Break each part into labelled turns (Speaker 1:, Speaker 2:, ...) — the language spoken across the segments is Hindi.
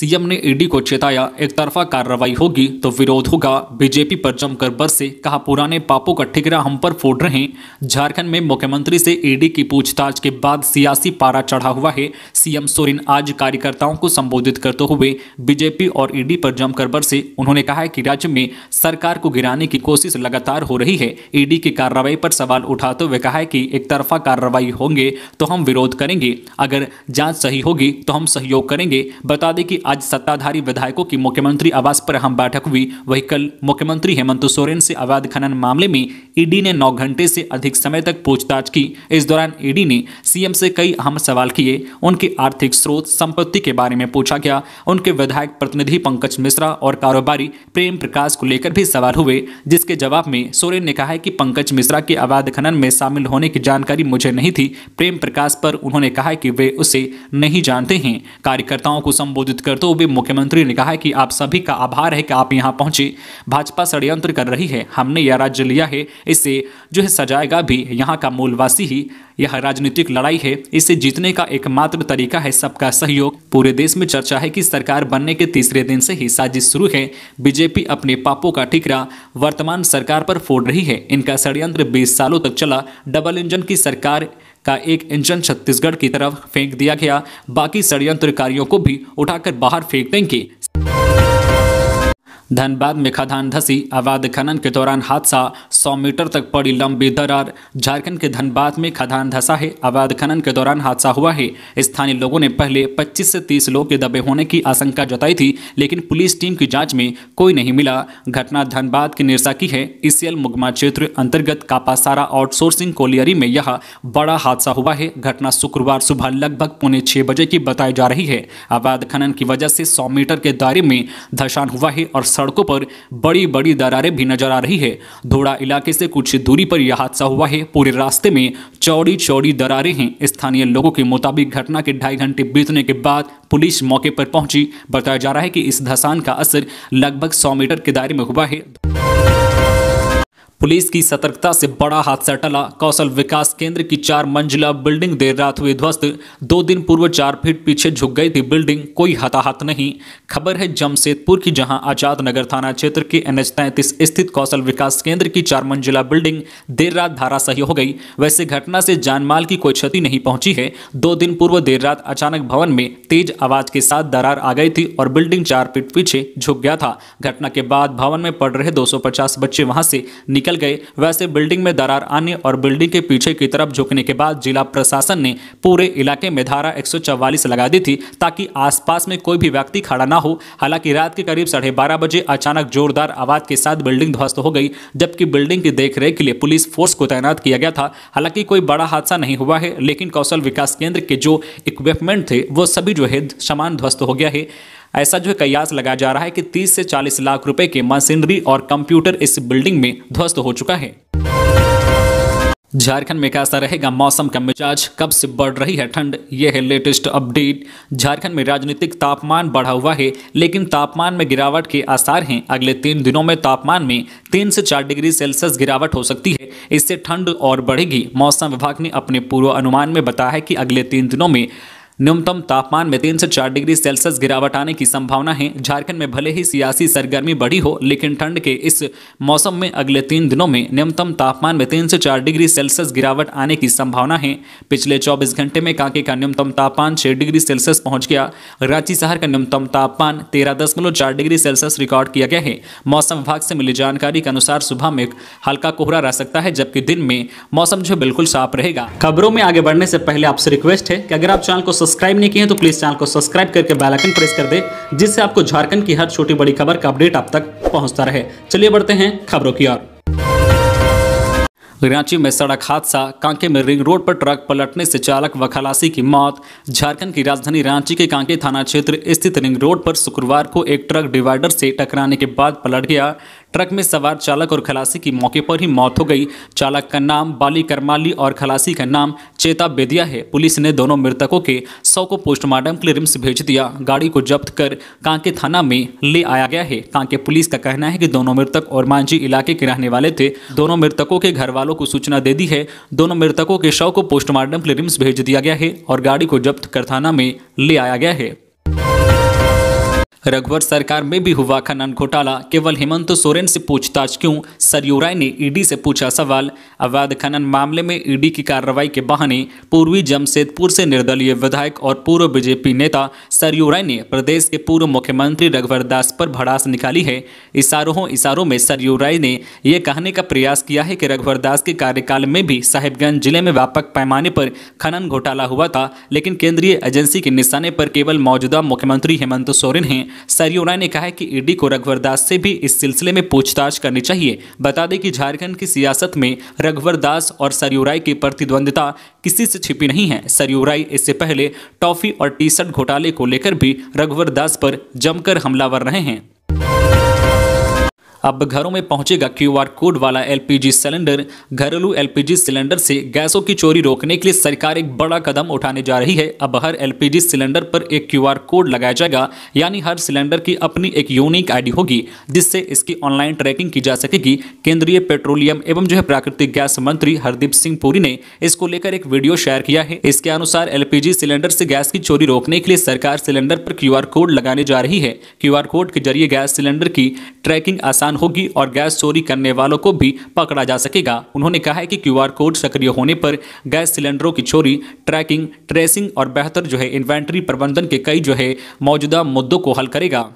Speaker 1: सीएम ने ईडी को चेताया एक तरफा कार्रवाई होगी तो विरोध होगा बीजेपी पर जमकर बरसे कहा पुराने पापों का ठिकरा हम पर फोड़ रहे झारखंड में मुख्यमंत्री से ईडी की पूछताछ के बाद सियासी पारा चढ़ा हुआ है सीएम सोरेन आज कार्यकर्ताओं को संबोधित करते हुए बीजेपी और ईडी पर जमकर बरसे उन्होंने कहा कि राज्य में सरकार को गिराने की कोशिश लगातार हो रही है ईडी की कार्रवाई पर सवाल उठाते हुए कहा कि एक तरफा कार्रवाई होंगे तो हम विरोध करेंगे अगर जाँच सही होगी तो हम सहयोग करेंगे बता दें कि आज सत्ताधारी विधायकों की मुख्यमंत्री आवास पर अहम बैठक हुई वही कल मुख्यमंत्री हेमंत सोरेन से अवैध खनन मामले में ईडी ने नौ घंटे से अधिक समय तक पूछताछ की इस दौरान ईडी ने सीएम से कई अहम सवाल किए उनके आर्थिक स्रोत संपत्ति के बारे में पूछा गया उनके विधायक प्रतिनिधि पंकज मिश्रा और कारोबारी प्रेम प्रकाश को लेकर भी सवाल हुए जिसके जवाब में सोरेन ने कहा है कि पंकज मिश्रा के अवैध खनन में शामिल होने की जानकारी मुझे नहीं थी प्रेम प्रकाश पर उन्होंने कहा कि वे उसे नहीं जानते हैं कार्यकर्ताओं को संबोधित कर करते तो हुए मुख्यमंत्री ने कहा कि आप सभी का आभार है कि आप यहाँ पहुंचे भाजपा षडयंत्र कर रही है हमने यह राज्य लिया है इसे जो है सजाएगा भी यहाँ का मूलवासी ही यह राजनीतिक लड़ाई है इसे जीतने का एकमात्र तरीका है सबका सहयोग पूरे देश में चर्चा है कि सरकार बनने के तीसरे दिन से ही साजिश शुरू है बीजेपी अपने पापों का ठिकरा वर्तमान सरकार पर फोड़ रही है इनका षडयंत्र 20 सालों तक चला डबल इंजन की सरकार का एक इंजन छत्तीसगढ़ की तरफ फेंक दिया गया बाकी षडयंत्रकारियों को भी उठाकर बाहर फेंक देंगे धनबाद में खदान धसी अवैध खनन के दौरान हादसा 100 मीटर तक पड़ी लंबी दरार झारखंड के धनबाद में खदान धसा है अवैध खनन के दौरान हादसा हुआ है स्थानीय लोगों ने पहले 25 से 30 लोग के दबे होने की आशंका जताई थी लेकिन पुलिस टीम की जांच में कोई नहीं मिला घटना धनबाद के निरसा की है ईसीएल मुगमा क्षेत्र अंतर्गत कापासारा आउटसोर्सिंग कोलियरी में यह बड़ा हादसा हुआ है घटना शुक्रवार सुबह लगभग पौने छह बजे की बताई जा रही है अवैध खनन की वजह से सौ मीटर के दायरे में धसान हुआ है और सड़कों पर बड़ी बड़ी दरारें भी नजर आ रही है धोड़ा इलाके से कुछ दूरी पर यह हादसा हुआ है पूरे रास्ते में चौड़ी चौड़ी दरारें हैं स्थानीय लोगों के मुताबिक घटना के ढाई घंटे बीतने के बाद पुलिस मौके पर पहुंची बताया जा रहा है कि इस धसान का असर लगभग सौ मीटर के दायरे में हुआ है पुलिस की सतर्कता से बड़ा हादसा टला कौशल विकास केंद्र की चार मंजिला बिल्डिंग देर रात हुई ध्वस्त दो दिन पूर्व चार फीट पीछे झुक गई थी बिल्डिंग कोई हताहत नहीं खबर है जमशेदपुर की जहां आजाद नगर थाना क्षेत्र के एन तैंतीस स्थित कौशल विकास केंद्र की चार मंजिला बिल्डिंग देर रात धारा सही हो गई वैसे घटना से जानमाल की कोई क्षति नहीं पहुंची है दो दिन पूर्व देर रात अचानक भवन में तेज आवाज के साथ दरार आ गई थी और बिल्डिंग चार फीट पीछे झुक गया था घटना के बाद भवन में पड़ रहे दो बच्चे वहां से निकल निकल गए वैसे बिल्डिंग में दरार आने और बिल्डिंग के पीछे की तरफ झुकने के बाद जिला प्रशासन ने पूरे इलाके में धारा एक लगा दी थी ताकि आसपास में कोई भी व्यक्ति खड़ा ना हो हालांकि रात के करीब साढ़े बारह बजे अचानक जोरदार आवाज के साथ बिल्डिंग ध्वस्त हो गई जबकि बिल्डिंग की देखरेख के लिए पुलिस फोर्स को तैनात किया गया था हालांकि कोई बड़ा हादसा नहीं हुआ है लेकिन कौशल विकास केंद्र के जो इक्विपमेंट थे वो सभी जो है सामान ध्वस्त हो गया है ऐसा जो है कयास लगाया जा रहा है कि 30 से 40 लाख रुपए के मशीनरी और कंप्यूटर इस बिल्डिंग में ध्वस्त हो चुका है झारखंड में कैसा रहेगा मौसम का मिजाज कब से बढ़ रही है ठंड यह है लेटेस्ट अपडेट झारखंड में राजनीतिक तापमान बढ़ा हुआ है लेकिन तापमान में गिरावट के आसार हैं अगले तीन दिनों में तापमान में तीन से चार डिग्री सेल्सियस गिरावट हो सकती है इससे ठंड और बढ़ेगी मौसम विभाग ने अपने पूर्वानुमान में बताया है कि अगले तीन दिनों में न्यूनतम तापमान में तीन से चार डिग्री सेल्सियस गिरावट आने की संभावना है झारखंड में भले ही सियासी सरगर्मी बढ़ी हो लेकिन ठंड के इस मौसम में अगले तीन दिनों में न्यूनतम तापमान में तीन से चार डिग्री सेल्सियस गिरावट आने की संभावना है पिछले चौबीस घंटे में कांके का न्यूनतम तापमान छः डिग्री सेल्सियस पहुंच गया रांची शहर का न्यूनतम तापमान तेरह दशमलव चार डिग्री सेल्सियस रिकॉर्ड किया गया है मौसम विभाग से मिली जानकारी के अनुसार सुबह में हल्का कोहरा रह सकता है जबकि दिन में मौसम जो बिल्कुल साफ रहेगा खबरों में आगे बढ़ने से पहले आपसे रिक्वेस्ट है कि अगर आप चैनल को सब्सक्राइब नहीं किए हैं तो प्लीज़ चैनल को सब्सक्राइब करके बेलाइकन प्रेस कर दे जिससे आपको झारखंड की हर छोटी बड़ी खबर का अपडेट आप तक पहुंचता रहे चलिए बढ़ते हैं खबरों की ओर रांची में सड़क हादसा कांके में रिंग रोड पर ट्रक पलटने से चालक व खलासी की मौत झारखंड की राजधानी रांची के कांके थाना क्षेत्र स्थित रिंग रोड पर शुक्रवार को एक ट्रक डिवाइडर से टकराने के बाद पलट गया ट्रक में सवार चालक और खलासी की मौके पर ही मौत हो गई चालक का नाम बाली करमाली और खलासी का नाम चेता बेदिया है पुलिस ने दोनों मृतकों के शव को पोस्टमार्टम के लिए रिम्स भेज दिया गाड़ी को जब्त कर कांके थाना में ले आया गया है कांके पुलिस का कहना है कि दोनों मृतक और मांझी इलाके के रहने वाले थे दोनों मृतकों के घर वालों को सूचना दे दी है दोनों मृतकों के शव को पोस्टमार्टम के लिए रिम्स भेज दिया गया है और गाड़ी को जब्त कर थाना में ले आया गया है रघुवर सरकार में भी हुआ खनन घोटाला केवल हेमंत सोरेन से पूछताछ क्यों सरयू राय ने ईडी से पूछा सवाल अवैध खनन मामले में ईडी की कार्रवाई के बहाने पूर्वी जमशेदपुर से निर्दलीय विधायक और पूर्व बीजेपी नेता सरयू राय ने प्रदेश के पूर्व मुख्यमंत्री रघुवर दास पर भड़ास निकाली है इशारोहों इशारों में सरयू राय ने यह कहने का प्रयास किया है कि रघुवर दास के कार्यकाल में भी साहिबगंज जिले में व्यापक पैमाने पर खनन घोटाला हुआ था लेकिन केंद्रीय एजेंसी के निशाने पर केवल मौजूदा मुख्यमंत्री हेमंत सोरेन हैं सरयू राय ने कहा है कि ईडी को रघुवर दास से भी इस सिलसिले में पूछताछ करनी चाहिए बता दें कि झारखंड की सियासत में रघुवर दास और सरयू राय की प्रतिद्वंदता किसी से छिपी नहीं है सरयू राय इससे पहले टॉफी और टी शर्ट घोटाले को लेकर भी रघुवर दास पर जमकर हमलावर रहे हैं अब घरों में पहुंचेगा क्यूआर कोड वाला एलपीजी सिलेंडर घरेलू एलपीजी सिलेंडर से गैसों की चोरी रोकने के लिए सरकार एक बड़ा कदम उठाने जा रही है अब हर एलपीजी सिलेंडर पर एक क्यूआर कोड लगाया जाएगा यानी हर सिलेंडर की अपनी एक यूनिक आईडी होगी जिससे इसकी ऑनलाइन ट्रैकिंग की जा सकेगी केंद्रीय पेट्रोलियम एवं जो है प्राकृतिक गैस मंत्री हरदीप सिंह पुरी ने इसको लेकर एक वीडियो शेयर किया है इसके अनुसार एलपीजी सिलेंडर से गैस की चोरी रोकने के लिए सरकार सिलेंडर पर आर कोड लगाने जा रही है आर कोड के जरिए गैस सिलेंडर की ट्रैकिंग आसान पहचान होगी और गैस चोरी करने वालों को भी पकड़ा जा सकेगा उन्होंने कहा है कि क्यूआर कोड सक्रिय होने पर गैस सिलेंडरों की चोरी ट्रैकिंग ट्रेसिंग और बेहतर जो है इन्वेंट्री प्रबंधन के कई जो है मौजूदा मुद्दों को हल करेगा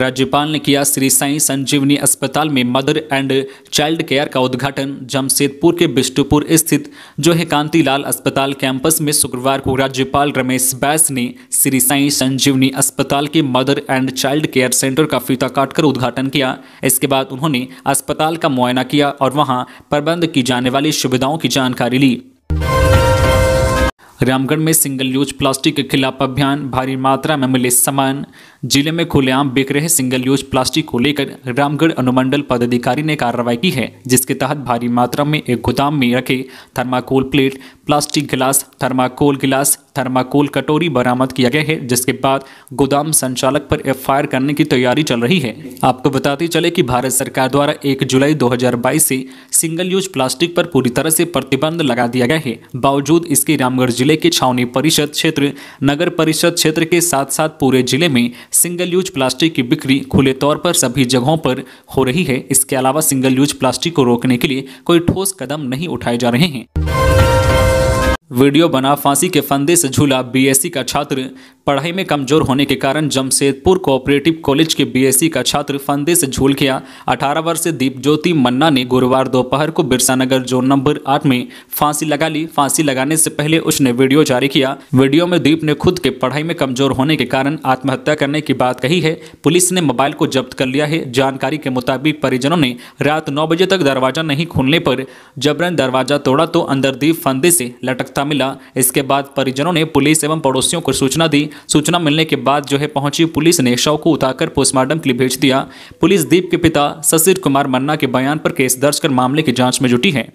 Speaker 1: राज्यपाल ने किया श्री साई संजीवनी अस्पताल में मदर एंड चाइल्ड केयर का उद्घाटन जमशेदपुर के बिष्टुपुर स्थित जो है कांतिलाल अस्पताल कैंपस में शुक्रवार को राज्यपाल रमेश बैस ने श्री साई संजीवनी अस्पताल के mother and child care centre का फीता काटकर उद्घाटन किया इसके बाद उन्होंने अस्पताल का मुआयना किया और वहाँ प्रबंध की जाने वाली सुविधाओं की जानकारी ली रामगढ़ में सिंगल यूज प्लास्टिक के खिलाफ अभियान भारी मात्रा में मिले सामान जिले में खुलेआम बिक रहे सिंगल यूज प्लास्टिक को लेकर रामगढ़ अनुमंडल पदाधिकारी ने कार्रवाई की है जिसके तहत भारी मात्रा में एक गोदाम में रखे thermocol plate plastic glass thermocol glass thermocol कटोरी बरामद किया गया है जिसके बाद गोदाम संचालक पर एफ करने की तैयारी चल रही है आपको बताते चले कि भारत सरकार द्वारा 1 जुलाई 2022 से सिंगल यूज प्लास्टिक पर पूरी तरह से प्रतिबंध लगा दिया गया है बावजूद इसके रामगढ़ जिले जिले के छावनी परिषद क्षेत्र नगर परिषद क्षेत्र के साथ साथ पूरे जिले में सिंगल यूज प्लास्टिक की बिक्री खुले तौर पर सभी जगहों पर हो रही है इसके अलावा सिंगल यूज प्लास्टिक को रोकने के लिए कोई ठोस कदम नहीं उठाए जा रहे हैं वीडियो बना फांसी के फंदे से झूला बीएससी का छात्र पढ़ाई में कमजोर होने के कारण जमशेदपुर कोऑपरेटिव कॉलेज के बीएससी का छात्र फंदे से झूल गया अठारह वर्ष दीप ज्योति मन्ना ने गुरुवार दोपहर को बिरसा नगर जोन नंबर आठ में फांसी लगा ली फांसी लगाने से पहले उसने वीडियो जारी किया वीडियो में दीप ने खुद के पढ़ाई में कमजोर होने के कारण आत्महत्या करने की बात कही है पुलिस ने मोबाइल को जब्त कर लिया है जानकारी के मुताबिक परिजनों ने रात नौ बजे तक दरवाजा नहीं खुलने पर जबरन दरवाजा तोड़ा तो अंदर दीप फंदे से लटकता मिला इसके बाद परिजनों ने पुलिस एवं पड़ोसियों को सूचना दी सूचना मिलने के बाद जो है पहुंची पुलिस ने शव को उतारकर पोस्टमार्टम के लिए भेज दिया पुलिस दीप के पिता शशिर कुमार मन्ना के बयान पर केस दर्ज कर मामले की जांच में जुटी है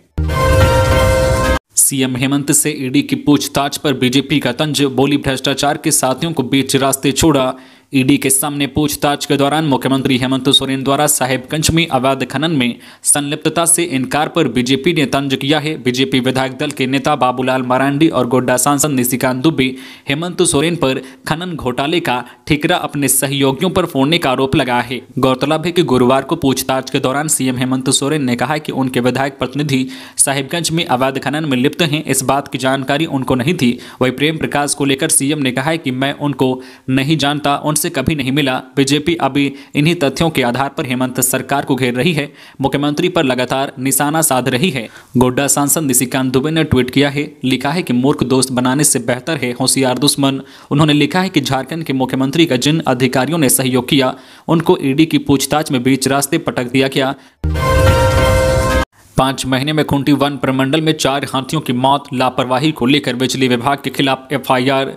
Speaker 1: सीएम हेमंत से ईडी की पूछताछ पर बीजेपी का तंज बोली भ्रष्टाचार के साथियों को बीच रास्ते छोड़ा ईडी के सामने पूछताछ के दौरान मुख्यमंत्री हेमंत सोरेन द्वारा साहेबगंज में अवैध खनन में संलिप्तता से इनकार पर बीजेपी ने तंज किया है बीजेपी विधायक दल के नेता बाबूलाल मरांडी और गोड्डा सांसद निशिकांत दुबे हेमंत सोरेन पर खनन घोटाले का ठिकरा अपने सहयोगियों पर फोड़ने का आरोप लगाया है गौरतलब है की गुरुवार को पूछताछ के दौरान सीएम हेमंत सोरेन ने कहा कि उनके विधायक प्रतिनिधि साहिबगंज में अवैध खनन में लिप्त हैं इस बात की जानकारी उनको नहीं थी वही प्रेम प्रकाश को लेकर सीएम ने कहा कि मैं उनको नहीं जानता उनसे से कभी नहीं मिला बीजेपी अभी इन्हीं तथ्यों के आधार पर हेमंत सरकार को घेर रही है मुख्यमंत्री पर लगातार निशाना साध रही है गोड्डा सांसद निशिकांत दुबे ने ट्वीट किया है लिखा है कि मूर्ख दोस्त बनाने से बेहतर है होशियार दुश्मन उन्होंने लिखा है कि झारखंड के मुख्यमंत्री का जिन अधिकारियों ने सहयोग किया उनको ईडी की पूछताछ में बीच रास्ते पटक दिया गया पाँच महीने में खूंटी वन प्रमंडल में चार हाथियों की मौत लापरवाही को लेकर बिजली विभाग के खिलाफ एफआईआर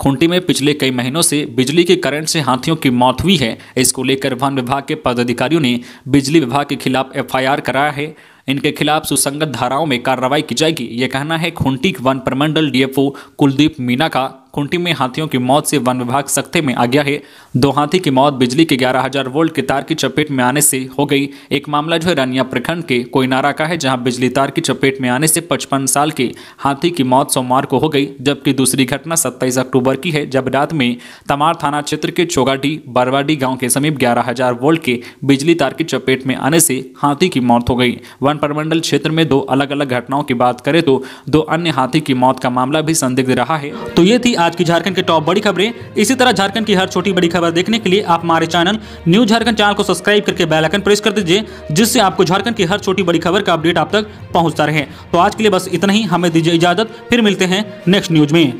Speaker 1: खूंटी में पिछले कई महीनों से बिजली के करंट से हाथियों की मौत हुई है इसको लेकर वन विभाग के पदाधिकारियों ने बिजली विभाग के खिलाफ एफआईआर कराया है इनके खिलाफ सुसंगत धाराओं में कार्रवाई की जाएगी ये कहना है खूंटी वन प्रमंडल डीएफओ कुलदीप मीना का खूंटी में हाथियों की मौत से वन विभाग सख्ते में आ गया है दो हाथी की मौत बिजली के 11000 वोल्ट के तार की चपेट में आने से हो गई एक मामला जो है रानिया प्रखंड के कोयनारा का है जहां बिजली तार की चपेट में आने से पचपन साल के हाथी की मौत सोमवार को हो गई जबकि दूसरी घटना सत्ताईस अक्टूबर की है जब रात में तमार थाना क्षेत्र के चोगाडी बरवाडी गाँव के समीप ग्यारह वोल्ट के बिजली तार की चपेट में आने से हाथी की मौत हो गई वन परमंडल क्षेत्र में दो अलग अलग घटनाओं की बात करें तो दो अन्य हाथी की मौत का मामला भी संदिग्ध रहा है तो ये थी आज की झारखंड की टॉप बड़ी खबरें इसी तरह झारखंड की हर छोटी बड़ी खबर देखने के लिए आप हमारे चैनल न्यूज झारखंड चैनल को सब्सक्राइब करके आइकन प्रेस कर दीजिए जिससे आपको झारखंड की हर छोटी बड़ी खबर का अपडेट आप तक पहुंचता रहे तो आज के लिए बस इतना ही हमें दीजिए इजाजत फिर मिलते हैं नेक्स्ट न्यूज में